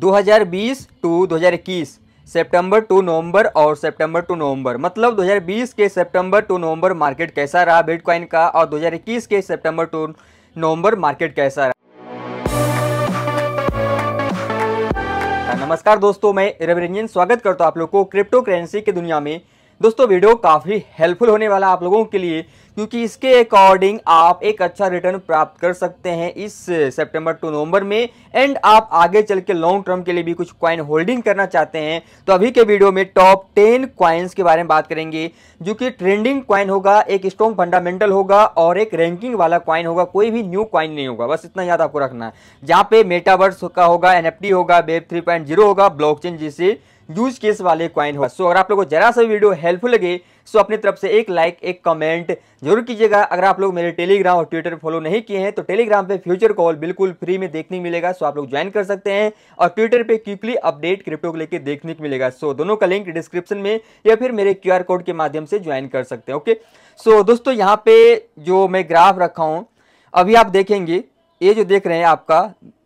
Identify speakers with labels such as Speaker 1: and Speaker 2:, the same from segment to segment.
Speaker 1: 2020 to 2021 September to नवंबर और सितंबर to नवंबर मतलब 2020 के सितंबर टू नवंबर मार्केट कैसा रहा बिटकॉइन का और 2021 के सितंबर टू नवंबर मार्केट कैसा रहा हाँ, नमस्कार दोस्तों मैं रविरंजन स्वागत करता हूँ आप लोग को क्रिप्टो करेंसी की दुनिया में दोस्तों वीडियो काफ़ी हेल्पफुल होने वाला आप लोगों के लिए क्योंकि इसके अकॉर्डिंग आप एक अच्छा रिटर्न प्राप्त कर सकते हैं इस सेप्टेम्बर टू नवंबर में एंड आप आगे चल के लॉन्ग टर्म के लिए भी कुछ क्वाइन होल्डिंग करना चाहते हैं तो अभी के वीडियो में टॉप टेन क्वाइंस के बारे में बात करेंगे जो कि ट्रेंडिंग क्वाइन होगा एक स्ट्रॉन्ग फंडामेंटल होगा और एक रैंकिंग वाला क्वाइन होगा कोई भी न्यू क्वाइन नहीं होगा बस इतना याद आपको रखना है जहाँ पे मेटावर्स का होगा एनएफटी होगा वेब 3.0 होगा ब्लॉकचेन जिसे यूज केस वाले क्वाइन होगा सो अगर आप लोगों को जरा सा वीडियो हेल्पफुल लगे सो अपनी तरफ से एक लाइक एक कमेंट जरूर कीजिएगा अगर आप लोग मेरे टेलीग्राम और ट्विटर फॉलो नहीं किए हैं तो टेलीग्राम पे फ्यूचर कॉल बिल्कुल फ्री में देखने को मिलेगा सो आप लोग ज्वाइन कर सकते हैं और ट्विटर पे क्विकली अपडेट क्रिप्टो को लेकर देखने को मिलेगा सो दोनों का लिंक डिस्क्रिप्शन में या फिर मेरे क्यू कोड के माध्यम से ज्वाइन कर सकते हैं ओके सो दोस्तों यहाँ पे जो मैं ग्राफ रखा हूँ अभी आप देखेंगे ये जो देख रहे हैं आपका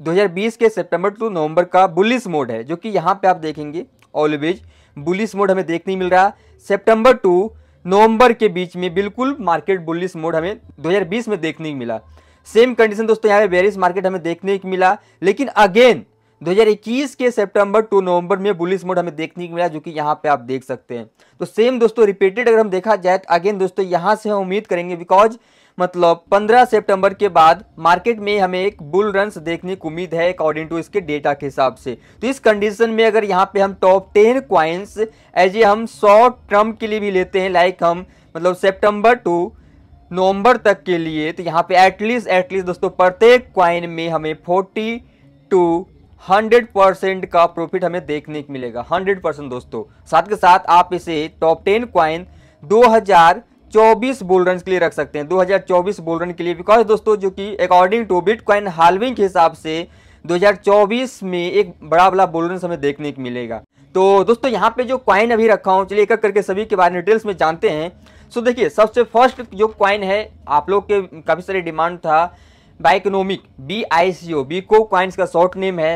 Speaker 1: 2020 के सितंबर टू नवंबर का बुलिस मोड है जो कि यहाँ पे आप देखेंगे ऑलवेज बुलिस मोड हमें देखने मिल रहा है सेप्टेम्बर टू नवंबर के बीच में बिल्कुल मार्केट बुलिस मोड हमें 2020 में देखने को मिला सेम कंडीशन दोस्तों यहाँ पे बेरिस मार्केट हमें देखने को मिला लेकिन अगेन 2021 के सितंबर टू नवंबर में बुलिस मोड हमें देखने को मिला जो कि यहाँ पे आप देख सकते हैं तो सेम दोस्तों रिपीटेड अगर हम देखा जाए तो अगेन दोस्तों यहाँ से हम उम्मीद करेंगे बिकॉज मतलब 15 सितंबर के बाद मार्केट में हमें एक बुल रन देखने की उम्मीद है अकॉर्डिंग टू इसके डेटा के हिसाब से तो इस कंडीशन में अगर यहाँ पे हम top ten coins as a हम शॉर्ट टर्म के लिए भी लेते हैं लाइक हम मतलब सेप्टेम्बर टू नवंबर तक के लिए तो यहाँ पे एटलीस्ट एटलीस्ट दोस्तों प्रत्येक क्वाइन में हमें फोर्टी टू हंड्रेड परसेंट का प्रॉफिट हमें देखने को मिलेगा हंड्रेड परसेंट दोस्तों साथ के साथ आप इसे टॉप टेन क्वाइन दो हजार 24 बुल रन के लिए रख सकते हैं 2024 बुल रन के लिए बिकॉज दोस्तों जो कि according to bitcoin halving के हिसाब से 2024 में एक बड़ा बड़ा बुल रन हमें देखने को मिलेगा तो दोस्तों यहाँ पे जो क्वाइन अभी रखा हूँ चलिए एक एक करके सभी के बारे में डिटेल्स में जानते हैं सो देखिए सबसे फर्स्ट जो क्वाइन है आप लोग के काफ़ी सारी डिमांड था Biconomy B I C O B को क्वाइंस का शॉर्ट नेम है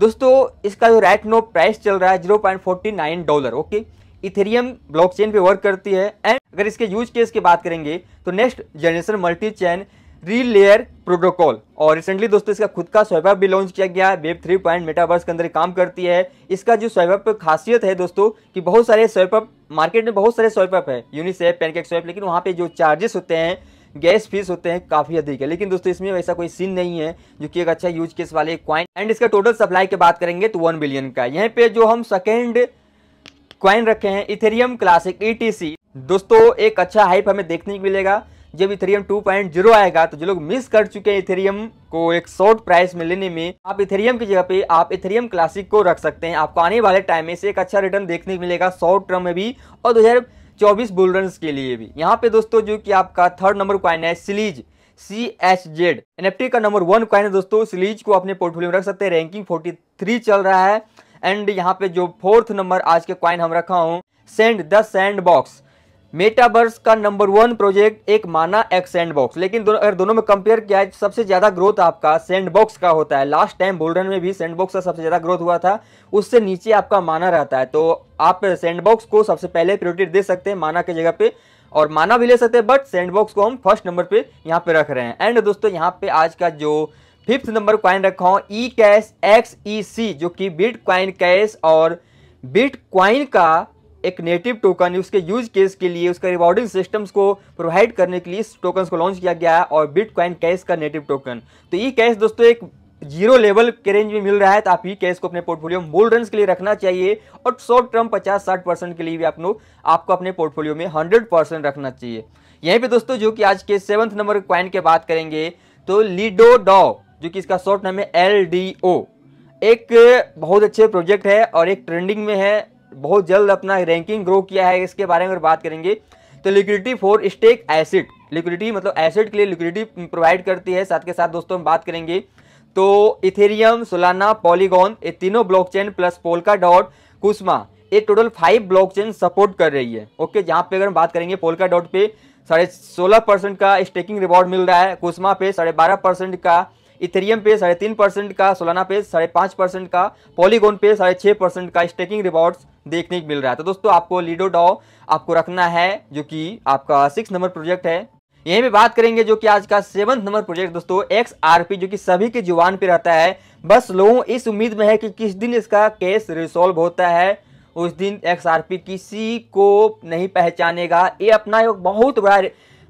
Speaker 1: दोस्तों इसका जो राइट नो प्राइस चल रहा है zero point forty nine dollar okay Ethereum blockchain पे वर्क करती है एंड अगर इसके यूज केस की बात करेंगे तो नेक्स्ट जनरेशन मल्टी चैन री लेयर प्रोटोकॉल और रिसेंटली दोस्तों इसका खुद का स्वैप भी लॉन्च किया गया है वेब थ्री पॉइंट मेटावर्स के अंदर काम करती है इसका जो स्वैप खासियत है दोस्तों कि बहुत सारे स्वैप मार्केट में बहुत सारे स्वैप है यूनिसेप पैनकेक स्वैप लेकिन वहाँ पे जो चार्जेस होते हैं गैस फीस होते हैं काफ़ी अधिक है लेकिन दोस्तों इसमें वैसा कोई सीन नहीं है जो कि एक अच्छा यूज केस वाले क्वाइन एंड इसका टोटल सप्लाई की बात करेंगे तो वन बिलियन का यहाँ पे जो हम सेकेंड क्वाइन रखे हैं इथेरियम क्लासिक ई दोस्तों एक अच्छा हाइप हमें देखने को मिलेगा जब इथेरियम 2.0 आएगा तो जो लोग मिस कर चुके हैं इथेरियम को एक शॉर्ट प्राइस में लेने में आप इथेरियम की जगह पे आप इथेरियम क्लासिक को रख सकते हैं आपको आने वाले टाइम में से एक अच्छा रिटर्न देखने को मिलेगा शॉर्ट टर्म में भी और दो हजार चौबीस बुल के लिए भी यहाँ पे दोस्तों जो कि आपका थर्ड नंबर क्वाइन है Chiliz C H Z NFT का नंबर वन क्वाइन है दोस्तों सिलीज को अपने पोर्टफोलियो में रख सकते हैं रैंकिंग फोर्टी थ्री चल रहा है एंड यहाँ पे जो फोर्थ नंबर आज के क्वाइन हम रखा हूँ sand the sandbox metaverse का नंबर वन प्रोजेक्ट एक माना एक सेंड बॉक्स लेकिन दो, अगर दोनों में कंपेयर किया है सबसे ज़्यादा ग्रोथ आपका सेंड बॉक्स का होता है लास्ट टाइम बोल्डन में भी सेंड बॉक्स का सबसे ज़्यादा ग्रोथ हुआ था उससे नीचे आपका माना रहता है तो आप सेंड बॉक्स को सबसे पहले प्रियोरिटी दे सकते हैं माना के जगह पे और माना भी ले सकते हैं बट सेंड बॉक्स को हम फर्स्ट नंबर पे यहाँ पे रख रहे हैं एंड दोस्तों यहाँ पे आज का जो फिफ्थ नंबर क्वाइन रखा हूँ ई कैश एक्स ई सी जो कि बिट क्वाइन कैश और बिट क्वाइन का एक नेटिव टोकन उसके यूज केस के लिए उसका रिवॉर्डिंग सिस्टम्स को प्रोवाइड करने के लिए इस टोकन को लॉन्च किया गया है और बिट क्वाइन कैश का नेटिव टोकन तो ई e कैश दोस्तों एक जीरो लेवल के रेंज में मिल रहा है तो आप ई e कैश को अपने पोर्टफोलियो में बोल्ड रन के लिए रखना चाहिए और शॉर्ट टर्म पचास साठ परसेंट के लिए भी आप लोग आपको अपने पोर्टफोलियो में हंड्रेड परसेंट रखना चाहिए यहीं पे दोस्तों जो कि आज के सेवंथ नंबर क्वाइन के बात करेंगे तो लीडो डॉ जो कि इसका शॉर्ट नाम है एल डी ओ एक बहुत अच्छे प्रोजेक्ट है और एक ट्रेंडिंग में है बहुत जल्द अपना रैंकिंग ग्रो किया है इसके बारे में अगर बात करेंगे तो liquidity for stake acid liquidity मतलब एसिड के लिए लिक्विडिटी प्रोवाइड करती है साथ के साथ दोस्तों हम बात करेंगे तो इथेरियम सोलाना पॉलीगॉन ये तीनों blockchain plus Polkadot Kusama ये टोटल फाइव ब्लॉकचेन सपोर्ट कर रही है ओके जहाँ पे अगर हम बात करेंगे पोलका डॉट पे साढ़े सोलह परसेंट का स्टेकिंग रिवॉर्ड मिल रहा है कुसमा पे साढ़े बारह परसेंट का इथेरियम पे साढ़े तीन परसेंट का सोलाना पे साढ़े पाँच परसेंट का पॉलीगोन पे साढ़े छः परसेंट का स्टेकिंग रिवॉर्ड्स देखने को मिल रहा है तो दोस्तों आपको लीडो डॉ आपको रखना है जो कि आपका सिक्स नंबर प्रोजेक्ट है यहीं पे बात करेंगे जो कि आज का सेवंथ नंबर प्रोजेक्ट दोस्तों एक्स आर पी जो कि सभी के जुबान पे रहता है बस लोगों इस उम्मीद में है कि किस दिन इसका केस रिसोल्व होता है उस दिन एक्स आर पी किसी को नहीं पहचानेगा ये अपना एक बहुत बड़ा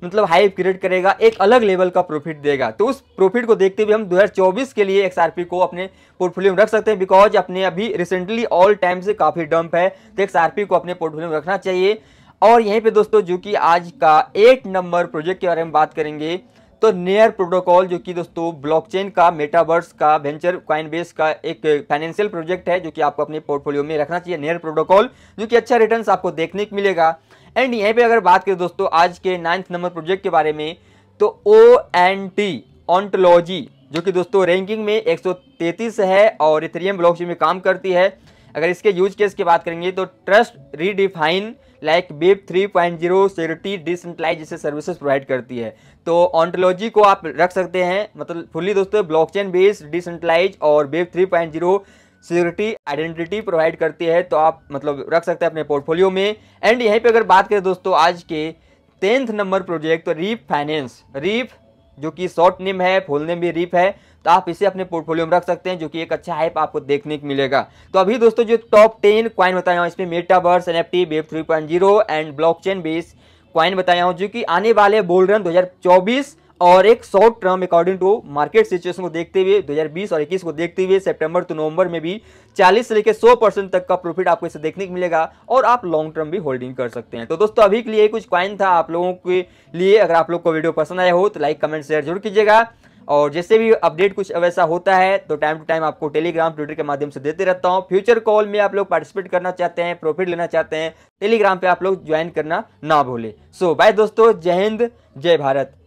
Speaker 1: मतलब हाइप क्रिएट करेगा एक अलग लेवल का प्रॉफिट देगा तो उस प्रॉफिट को देखते हुए हम 2024 के लिए एक्सआरपी को अपने पोर्टफोलियो में रख सकते हैं बिकॉज अपने अभी रिसेंटली ऑल टाइम से काफ़ी डंप है तो एक्सआरपी को अपने पोर्टफोलियो में रखना चाहिए और यहीं पर दोस्तों जो कि आज का एट नंबर प्रोजेक्ट के बारे में बात करेंगे तो नेयर प्रोटोकॉल जो कि दोस्तों ब्लॉकचेन का मेटावर्स का वेंचर क्वाइन बेस का एक फाइनेंशियल प्रोजेक्ट है जो कि आपको अपने पोर्टफोलियो में रखना चाहिए नेयर प्रोटोकॉल जो कि अच्छा रिटर्न्स आपको देखने को मिलेगा एंड यहीं पे अगर बात करें दोस्तों आज के नाइन्थ नंबर प्रोजेक्ट के बारे में तो ओ एन टी ऑन्टोलॉजी जो कि दोस्तों रैंकिंग में 133 है और इथेरियम ब्लॉकचेन में काम करती है अगर इसके यूज केस की बात करेंगे तो trust redefine like web 3.0 point zero security decentralise जैसे सर्विसेज प्रोवाइड करती है तो ऑन्टोलॉजी को आप रख सकते हैं मतलब फुल्ली दोस्तों ब्लॉकचेन बेस्ड डिसेंट्रलाइज और पॉइंट 3.0 सिक्योरिटी आइडेंटिटी प्रोवाइड करती है तो आप मतलब रख सकते हैं अपने पोर्टफोलियो में एंड यहीं पे अगर बात करें दोस्तों आज के टेंथ नंबर प्रोजेक्ट तो रीप फाइनेंस रीप जो कि शॉर्ट नेम है फुल नेम भी रीप है तो आप इसे अपने पोर्टफोलियो में रख सकते हैं जो कि एक अच्छा हाइप आपको देखने को मिलेगा तो अभी दोस्तों जो टॉप टेन क्वाइन बताया हूँ इसमें metaverse N F T web three point zero and blockchain base coin बताया हूँ जो कि आने वाले बोल रन दो और एक short term according to market situation को देखते हुए 2020 और 21 को देखते हुए सितंबर टू नवंबर में भी 40 से लेकर 100 परसेंट तक का प्रॉफिट आपको इसे देखने को मिलेगा और आप लॉन्ग टर्म भी होल्डिंग कर सकते हैं तो दोस्तों अभी के लिए कुछ क्वाइन था आप लोगों के लिए अगर आप लोग को वीडियो पसंद आया हो तो लाइक कमेंट शेयर जरूर कीजिएगा और जैसे भी अपडेट कुछ वैसा होता है तो टाइम टू टाइम आपको टेलीग्राम ट्विटर के माध्यम से देते रहता हूँ फ्यूचर कॉल में आप लोग पार्टिसिपेट करना चाहते हैं प्रॉफिट लेना चाहते हैं टेलीग्राम पे आप लोग ज्वाइन करना ना भूलें सो so, बाय दोस्तों जय हिंद जय भारत